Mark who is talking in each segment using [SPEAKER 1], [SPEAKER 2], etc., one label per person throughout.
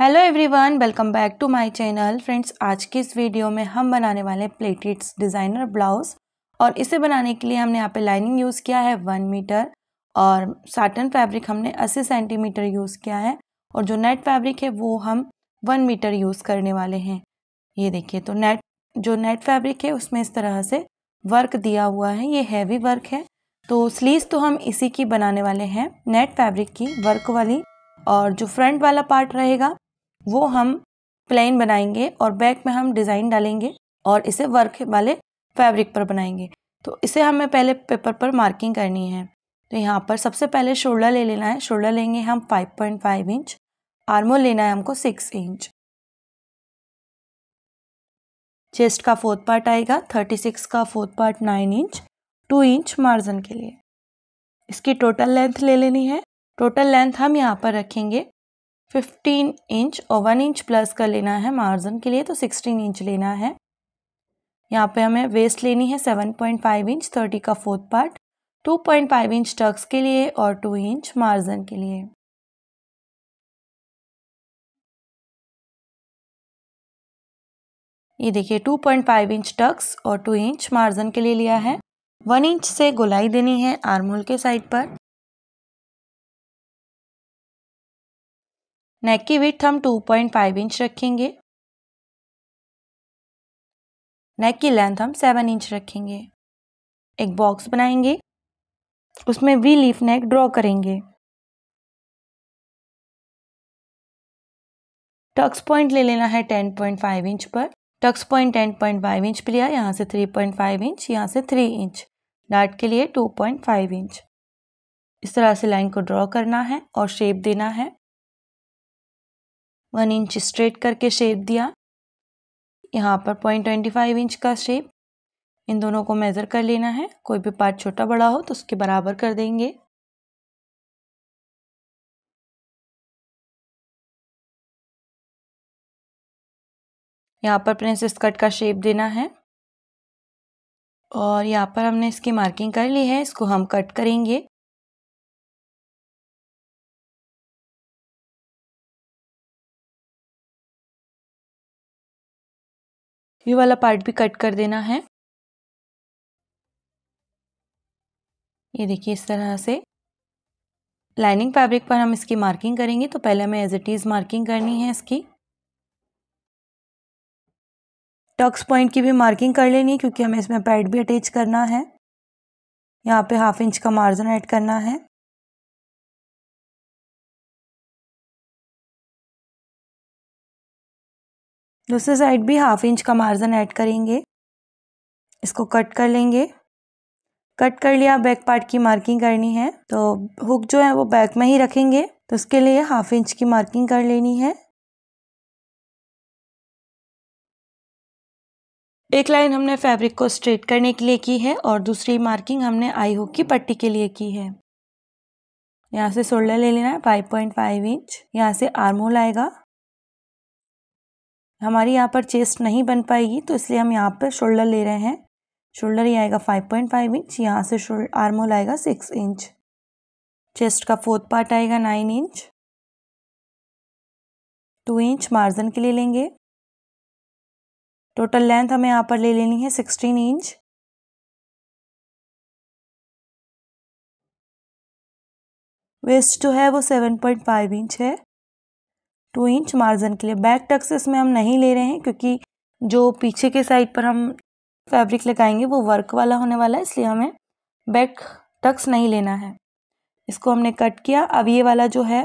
[SPEAKER 1] hello everyone welcome back to my channel friends आज की इस वीडियो में हम बनाने वाले हैं प्लेटिट्स डिज़ाइनर ब्लाउज और इसे बनाने के लिए हमने यहाँ पे लाइनिंग यूज़ किया है वन मीटर और साटन फैब्रिक हमने अस्सी सेंटीमीटर यूज़ किया है और जो नेट फैब्रिक है वो हम वन मीटर यूज़ करने वाले हैं ये देखिए तो नेट जो नेट फैब्रिक है उसमें इस तरह से वर्क दिया हुआ है ये हैवी वर्क है तो स्लीव तो हम इसी की बनाने वाले हैं नेट फैब्रिक की वर्क वाली और जो फ्रंट वाला पार्ट रहेगा वो हम प्लेन बनाएंगे और बैक में हम डिज़ाइन डालेंगे और इसे वर्क वाले फैब्रिक पर बनाएंगे तो इसे हमें पहले पेपर पर मार्किंग करनी है तो यहाँ पर सबसे पहले शोल्डर ले लेना है शोल्डर लेंगे हम 5.5 इंच आर्मो लेना है हमको 6 इंच चेस्ट का फोर्थ पार्ट आएगा 36 का fourth part 9 inch 2 inch margin के लिए इसकी टोटल लेंथ ले लेनी है टोटल लेंथ हम यहाँ पर रखेंगे फिफ्टीन इंच और वन इंच प्लस का लेना है मार्जिन के लिए तो सिक्सटीन इंच लेना है यहाँ पे हमें वेस्ट लेनी है seven point five inch thirty का fourth part two point five inch tucks के लिए और टू इंच मार्जिन के लिए ये देखिए two point five inch tucks और टू इंच मार्जिन के लिए लिया है वन इंच से गोलाई देनी है आर्मोल के साइड पर नेक की विथ हम 2.5 इंच रखेंगे नेक की लेंथ हम 7 इंच रखेंगे एक बॉक्स बनाएंगे उसमें वी
[SPEAKER 2] लीफ नेक ड्रॉ करेंगे
[SPEAKER 1] टक्स पॉइंट ले लेना है 10.5 इंच पर टक्स पॉइंट 10.5 इंच पे लिया यहाँ से 3.5 इंच यहाँ से 3 इंच डार्ट के लिए 2.5 इंच इस तरह से लाइन को ड्रॉ करना है और शेप देना है वन इंच स्ट्रेट करके शेप दिया यहाँ पर पॉइंट ट्वेंटी फाइव इंच का शेप इन दोनों को मेज़र कर लेना है कोई भी पार्ट छोटा बड़ा हो तो उसके बराबर कर देंगे यहाँ पर प्रिंसेस कट का शेप देना है और यहाँ पर हमने इसकी मार्किंग कर ली है इसको हम कट करेंगे
[SPEAKER 2] ये वाला पार्ट भी कट कर देना
[SPEAKER 1] है ये देखिए इस तरह से लाइनिंग फैब्रिक पर हम इसकी मार्किंग करेंगे तो पहले हमें एज इट इज़ मार्किंग करनी है इसकी टक्स पॉइंट की भी मार्किंग कर लेनी है क्योंकि हमें इसमें पैड भी अटैच करना है यहाँ पे हाफ इंच का मार्जिन ऐड करना है दूसरे साइड भी हाफ इंच का मार्जिन ऐड करेंगे इसको कट कर लेंगे कट कर लिया बैक पार्ट की मार्किंग करनी है तो हुक जो है वो बैक में ही रखेंगे तो उसके लिए हाफ इंच की मार्किंग कर लेनी है एक लाइन हमने फैब्रिक को स्ट्रेट करने के लिए की है और दूसरी मार्किंग हमने आई हुक की पट्टी के लिए की है यहाँ से शोल्डर ले लेना है 5.5 इंच यहाँ से आर्म होल आएगा हमारी यहाँ पर चेस्ट नहीं बन पाएगी तो इसलिए हम यहाँ पर शोल्डर ले रहे हैं शोल्डर ही आएगा फाइव पॉइंट फाइव इंच यहाँ से शोल्डर आर्म होल आएगा सिक्स इंच चेस्ट का फोर्थ पार्ट आएगा nine inch
[SPEAKER 2] two inch margin के लिए लेंगे टोटल लेंथ हमें यहाँ पर ले लेनी है सिक्सटीन इंच
[SPEAKER 1] वेस्ट जो है वो सेवन पॉइंट फाइव इंच है टू इंच मार्जिन के लिए बैक टक्स इसमें हम नहीं ले रहे हैं क्योंकि जो पीछे के साइड पर हम फैब्रिक लगाएंगे वो वर्क वाला होने वाला है इसलिए हमें बैक टक्स नहीं लेना है इसको हमने कट किया अब ये वाला जो है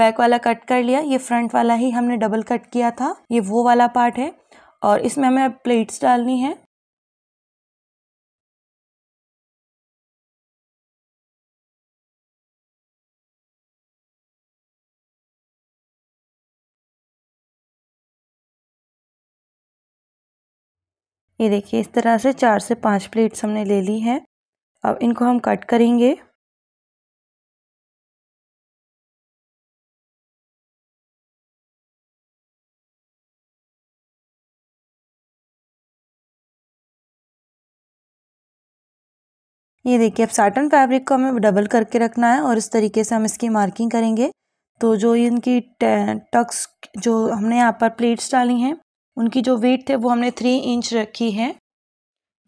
[SPEAKER 1] बैक वाला कट कर लिया ये फ्रंट वाला ही हमने डबल कट किया था ये वो वाला पार्ट है और इसमें हमें प्लेट्स डालनी है
[SPEAKER 2] ये देखिए इस तरह से चार से पांच प्लेट्स हमने ले ली हैं अब इनको हम कट करेंगे
[SPEAKER 1] ये देखिए अब साटन फैब्रिक को हमें डबल करके रखना है और इस तरीके से हम इसकी मार्किंग करेंगे तो जो इनकी टक्स जो हमने यहाँ पर प्लेट्स डाली हैं उनकी जो वेट थे वो हमने थ्री इंच रखी है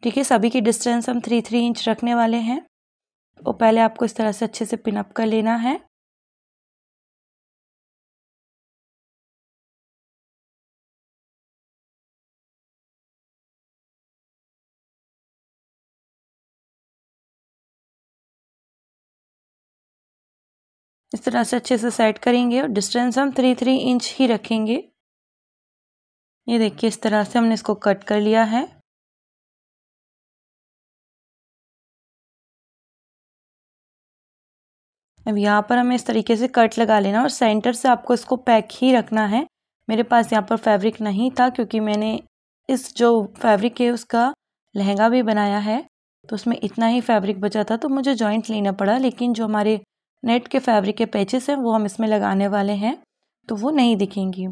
[SPEAKER 1] ठीक है सभी की डिस्टेंस हम थ्री थ्री इंच रखने वाले हैं और पहले आपको इस तरह से अच्छे से पिनअप कर लेना है इस तरह से अच्छे से सेट करेंगे और डिस्टेंस हम थ्री थ्री इंच ही रखेंगे ये देखिए इस तरह से हमने इसको कट कर लिया है अब यहाँ पर हमें इस तरीके से कट लगा लेना और सेंटर से आपको इसको पैक ही रखना है मेरे पास यहाँ पर फैब्रिक नहीं था क्योंकि मैंने इस जो फैब्रिक है उसका लहंगा भी बनाया है तो उसमें इतना ही फैब्रिक बचा था तो मुझे जॉइंट लेना पड़ा लेकिन जो हमारे नेट के फैब्रिक के पैचेस हैं वो हम इसमें लगाने वाले हैं तो वो नहीं दिखेंगी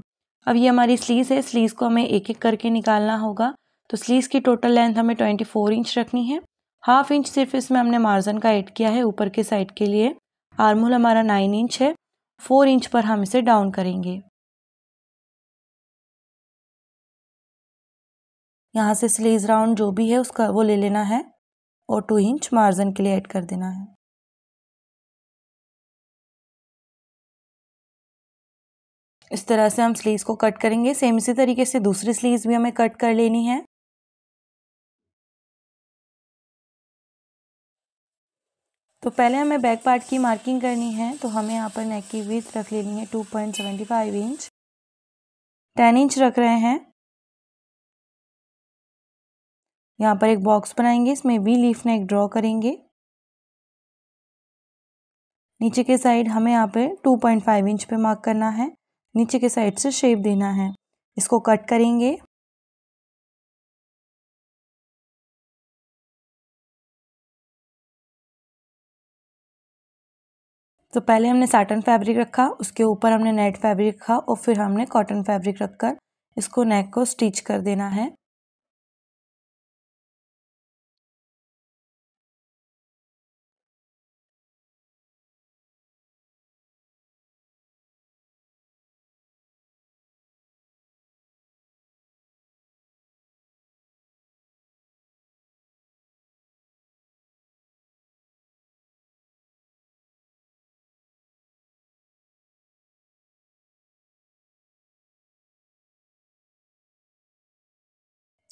[SPEAKER 1] अब ये हमारी स्लीज़ है स्लीज़ को हमें एक एक करके निकालना होगा तो स्लीव्स की टोटल लेंथ हमें ट्वेंटी फोर इंच रखनी है हाफ इंच सिर्फ इसमें हमने मार्जन का ऐड किया है ऊपर के साइड के लिए आर्मूल हमारा नाइन इंच है फोर इंच पर हम इसे डाउन करेंगे
[SPEAKER 2] यहाँ से स्लीज राउंड जो भी है उसका वो ले लेना है और टू इंच मार्जन के लिए ऐड कर देना है इस तरह से
[SPEAKER 1] हम स्लीव्स को कट करेंगे सेम इसी तरीके से दूसरी स्लीव्स भी हमें कट कर लेनी है तो पहले हमें बैक पार्ट की मार्किंग करनी है तो हमें यहाँ पर नेक की विथ रख लेनी है two point seventy five inch ten inch रख रहे हैं यहाँ पर एक बॉक्स बनाएंगे इसमें वी लीफ नेक ड्रॉ करेंगे नीचे के साइड हमें यहाँ पे 2.5 इंच पे मार्क करना है नीचे के साइड से शेप देना है इसको कट करेंगे तो पहले हमने साटन फैब्रिक रखा उसके ऊपर हमने नेट फैब्रिक रखा और फिर हमने कॉटन फैब्रिक रखकर इसको नेक को स्टिच कर देना है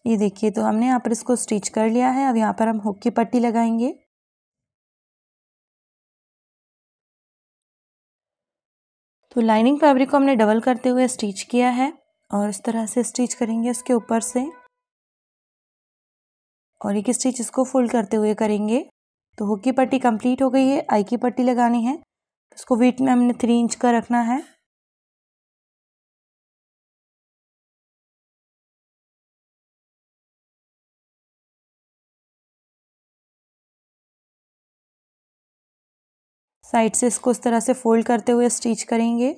[SPEAKER 2] ये देखिए तो हमने यहाँ पर इसको स्टिच कर लिया है अब यहाँ पर हम हुक की पट्टी लगाएंगे
[SPEAKER 1] तो लाइनिंग फैब्रिक को हमने डबल करते हुए स्टिच किया है और इस तरह से स्टिच करेंगे इसके ऊपर से और एक स्टिच इसको फोल्ड करते हुए करेंगे तो हुक की पट्टी कंप्लीट हो गई है आई की पट्टी लगानी है इसको वेट में हमने थ्री इंच का रखना है
[SPEAKER 2] साइड से इसको इस तरह से फोल्ड करते हुए स्टिच करेंगे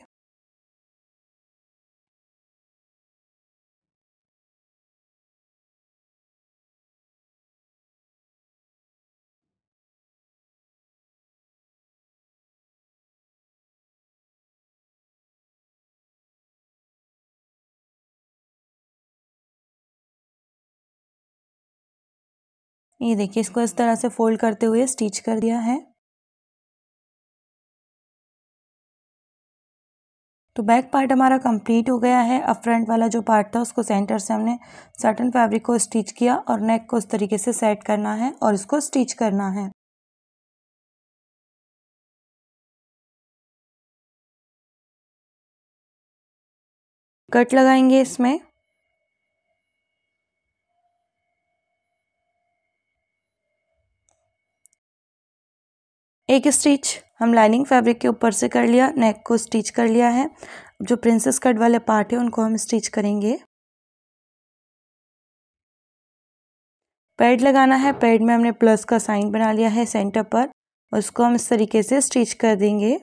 [SPEAKER 2] ये देखिए इसको इस तरह से फोल्ड करते हुए स्टिच कर दिया है
[SPEAKER 1] तो बैक पार्ट हमारा कंप्लीट हो गया है अब फ्रंट वाला जो पार्ट था उसको सेंटर से हमने सर्टन फैब्रिक को स्टिच किया और नेक को इस तरीके से सेट करना है और इसको स्टिच करना है कट लगाएंगे इसमें एक स्टिच हम लाइनिंग फैब्रिक के ऊपर से कर लिया नेक को स्टिच कर लिया है जो प्रिंसेस कट वाले पार्ट है उनको हम स्टिच करेंगे पैड लगाना है पैड में हमने प्लस का साइन बना लिया है सेंटर पर उसको हम इस तरीके से स्टिच कर देंगे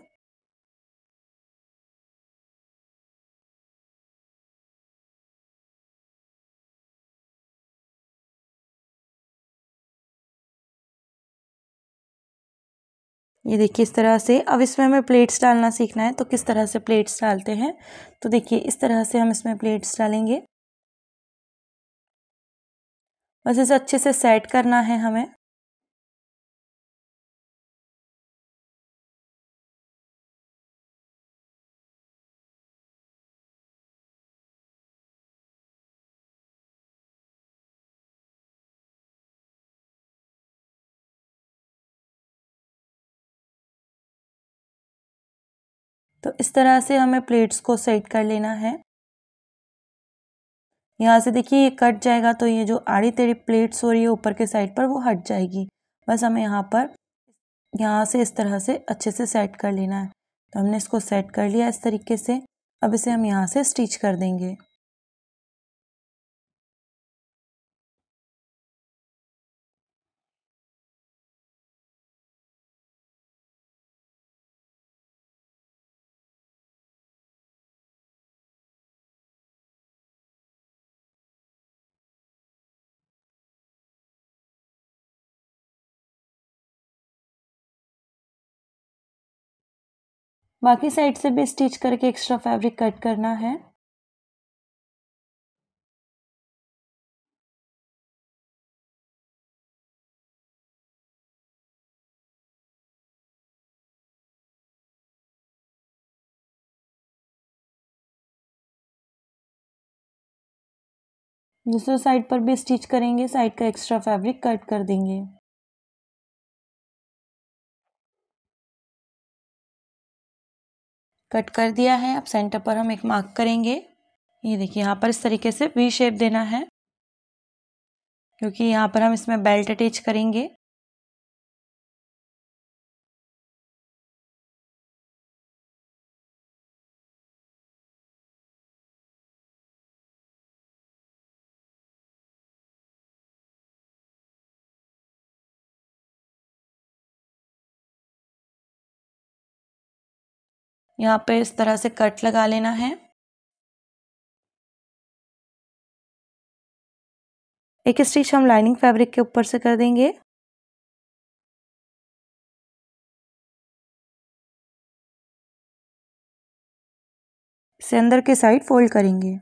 [SPEAKER 1] ये देखिए इस तरह से अब इसमें हमें प्लेट्स डालना सीखना है तो किस तरह से प्लेट्स डालते हैं तो देखिए इस तरह से हम इसमें प्लेट्स डालेंगे बस इसे
[SPEAKER 2] अच्छे से सेट करना है हमें
[SPEAKER 1] तो इस तरह से हमें प्लेट्स को सेट कर लेना है यहाँ से देखिए ये कट जाएगा तो ये जो आड़ी तेरी प्लेट्स हो रही है ऊपर के साइड पर वो हट जाएगी बस हमें यहाँ पर यहाँ से इस तरह से अच्छे से सेट कर लेना है तो हमने इसको सेट कर लिया इस तरीके से अब इसे हम यहाँ से स्टिच कर देंगे
[SPEAKER 2] बाकी साइड से भी स्टिच करके एक्स्ट्रा फैब्रिक कट करना है दूसरे साइड पर भी स्टिच करेंगे साइड का एक्स्ट्रा फैब्रिक कट कर देंगे
[SPEAKER 1] कट कर दिया है अब सेंटर पर हम एक मार्क करेंगे ये देखिए यहाँ पर इस तरीके से वी शेप देना है क्योंकि यहाँ
[SPEAKER 2] पर हम इसमें बेल्ट अटैच करेंगे यहाँ पे इस तरह से कट लगा लेना है एक स्टिच हम लाइनिंग फैब्रिक के ऊपर से कर देंगे इसे अंदर के साइड फोल्ड करेंगे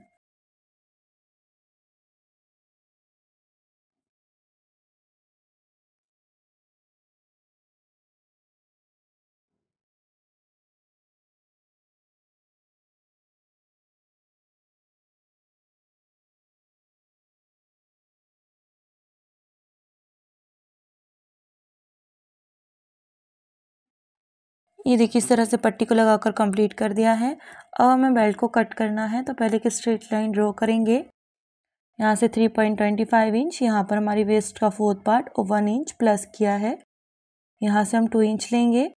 [SPEAKER 1] ये देखिए इस तरह से पट्टी को लगाकर कंप्लीट कर दिया है अब हमें बेल्ट को कट करना है तो पहले एक स्ट्रेट लाइन ड्रॉ करेंगे यहाँ से three point twenty five inch यहाँ पर हमारी वेस्ट का फोर्थ पार्ट और वन इंच प्लस किया है यहाँ से हम टू इंच लेंगे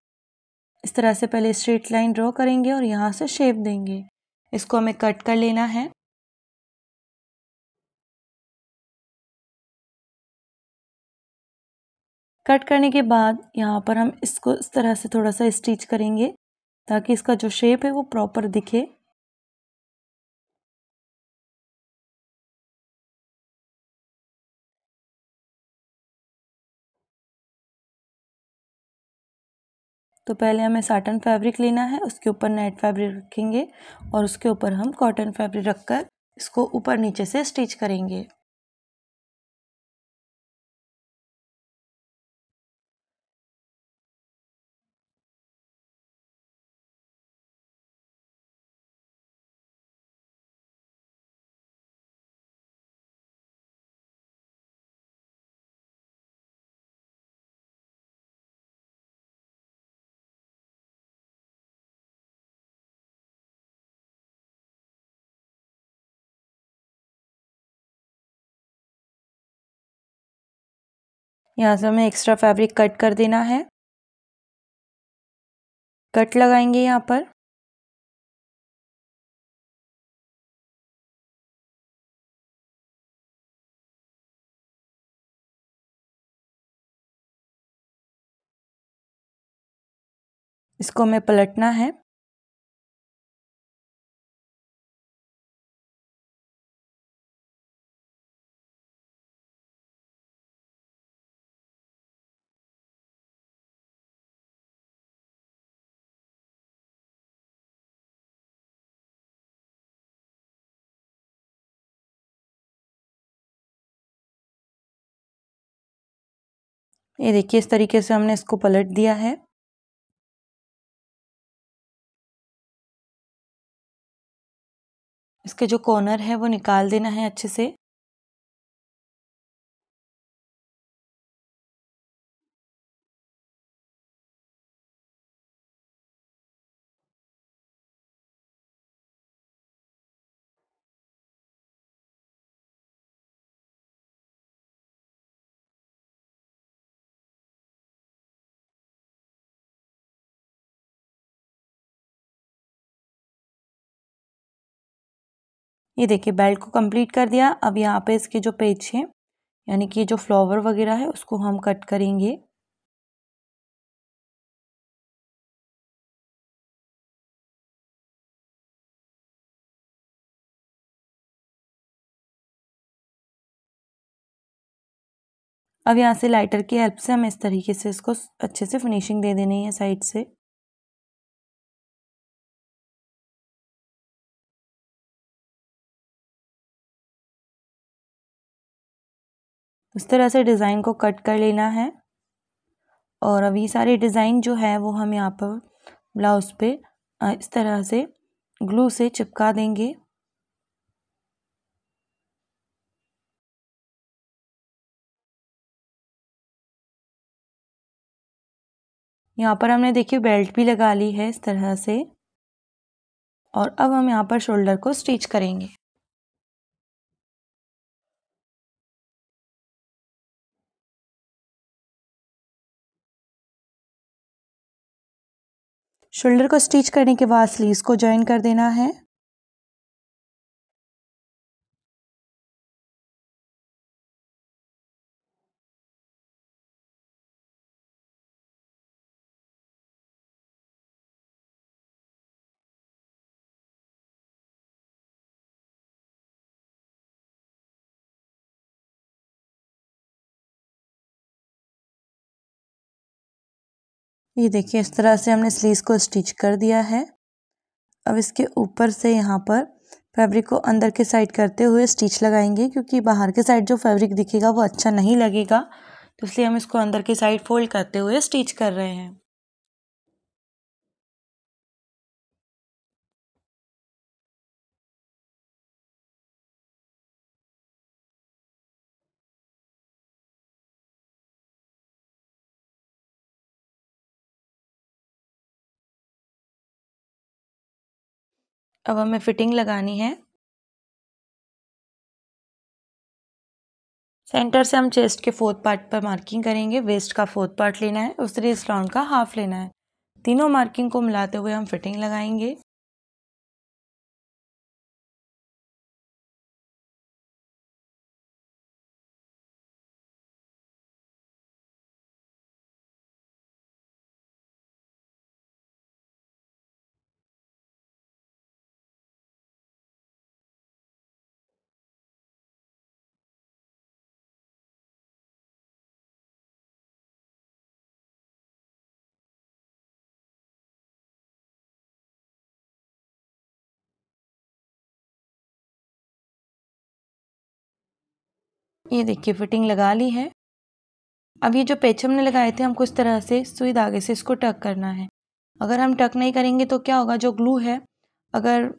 [SPEAKER 1] इस तरह से पहले स्ट्रेट लाइन ड्रॉ करेंगे और यहाँ से शेप देंगे इसको हमें कट कर लेना है कट करने के बाद यहाँ पर हम इसको इस तरह से थोड़ा सा स्टिच करेंगे ताकि इसका जो शेप है वो प्रॉपर दिखे तो पहले हमें साटन फैब्रिक लेना है उसके ऊपर नेट फैब्रिक रखेंगे और उसके ऊपर हम कॉटन फैब्रिक रखकर इसको ऊपर नीचे से स्टिच करेंगे
[SPEAKER 2] यहाँ से हमें एक्स्ट्रा फैब्रिक कट कर देना है कट लगाएंगे यहाँ पर इसको हमें पलटना है ये देखिए इस तरीके से हमने इसको पलट दिया है इसके जो कॉर्नर है वो निकाल देना है अच्छे से
[SPEAKER 1] ये देखिए बेल्ट को कंप्लीट कर दिया अब यहाँ पे इसके जो पेज हैं यानी कि जो फ्लावर वगैरह है उसको हम कट करेंगे
[SPEAKER 2] अब यहाँ से लाइटर की हेल्प से हम इस तरीके से इसको अच्छे से फिनिशिंग दे देनी है साइड से उस तरह से
[SPEAKER 1] डिज़ाइन को कट कर लेना है और अब ये सारे डिज़ाइन जो है वो हम यहाँ पर ब्लाउज़ पे इस तरह से ग्लू से चिपका देंगे
[SPEAKER 2] यहाँ पर हमने देखिए बेल्ट भी लगा ली है इस तरह से और अब हम यहाँ पर शोल्डर को स्टिच करेंगे शोल्डर को स्टिच करने के बाद स्लीव्स को ज्वाइन कर देना है ये देखिए इस तरह से हमने
[SPEAKER 1] स्लीव को स्टिच कर दिया है अब इसके ऊपर से यहाँ पर फैब्रिक को अंदर के साइड करते हुए स्टिच लगाएंगे क्योंकि बाहर के साइड जो फैब्रिक दिखेगा वो अच्छा नहीं लगेगा तो इसलिए हम इसको अंदर के साइड फोल्ड करते हुए स्टिच कर रहे हैं
[SPEAKER 2] अब हमें फिटिंग लगानी है
[SPEAKER 1] सेंटर से हम चेस्ट के फोर्थ पार्ट पर मार्किंग करेंगे वेस्ट का फोर्थ पार्ट लेना है उस तरीके राउंड का हाफ लेना है तीनों मार्किंग को मिलाते हुए हम फिटिंग लगाएंगे ये देखिए फिटिंग लगा ली है अब ये जो पेच हमने लगाए थे हमको इस तरह से सुई धागे से इसको टक करना है अगर हम टक नहीं करेंगे तो क्या होगा जो ग्लू है अगर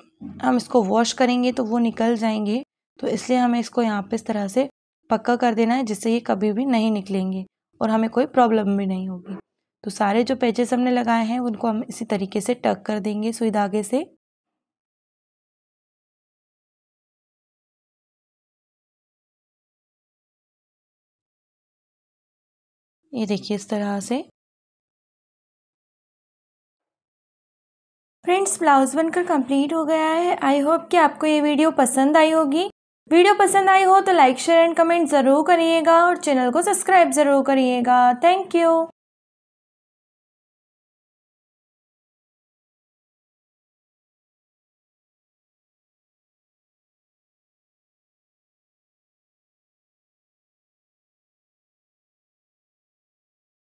[SPEAKER 1] हम इसको वॉश करेंगे तो वो निकल जाएंगे तो इसलिए हमें इसको यहाँ पे इस तरह से पक्का कर देना है जिससे ये कभी भी नहीं निकलेंगे और हमें कोई प्रॉब्लम भी नहीं होगी तो सारे जो पेचेस हमने लगाए हैं उनको हम इसी तरीके से टक कर देंगे सुई धागे से
[SPEAKER 2] ये देखिए इस तरह से
[SPEAKER 1] फ्रेंड्स ब्लाउज बनकर कंप्लीट हो गया है आई होप कि आपको ये वीडियो पसंद आई होगी वीडियो पसंद आई हो तो लाइक शेयर एंड कमेंट ज़रूर करिएगा और चैनल को सब्सक्राइब ज़रूर करिएगा थैंक यू